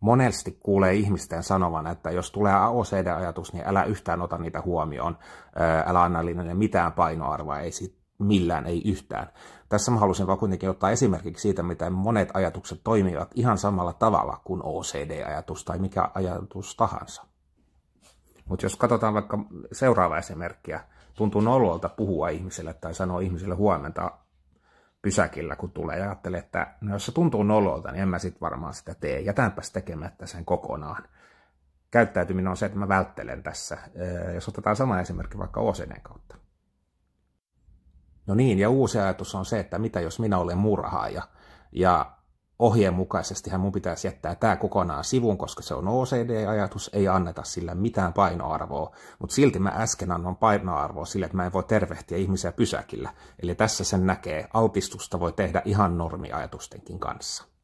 monesti kuulee ihmisten sanovan, että jos tulee OCD-ajatus, niin älä yhtään ota niitä huomioon, älä anna niille mitään painoarvoa, ei sit millään, ei yhtään. Tässä mä halusin vaan kuitenkin ottaa esimerkiksi siitä, miten monet ajatukset toimivat ihan samalla tavalla kuin OCD-ajatus tai mikä ajatus tahansa. Mutta jos katsotaan vaikka seuraava esimerkkiä, tuntuu nololta puhua ihmiselle tai sanoa ihmiselle huomenta pysäkillä, kun tulee ja ajattelee, että no jos se tuntuu nololta, niin en mä sitten varmaan sitä tee. Jätänpäs tekemättä sen kokonaan. Käyttäytyminen on se, että mä välttelen tässä. Öö, jos otetaan sama esimerkki vaikka Oosenen kautta. No niin, ja uusi ajatus on se, että mitä jos minä olen murhaaja. Ja ohjeen mukaisesti mun pitäisi jättää tämä kokonaan sivuun, koska se on OCD-ajatus, ei anneta sillä mitään painoarvoa, mutta silti mä äsken annan painoarvoa sille, että mä en voi tervehtiä ihmisiä pysäkillä. Eli tässä sen näkee, altistusta voi tehdä ihan normiajatustenkin kanssa.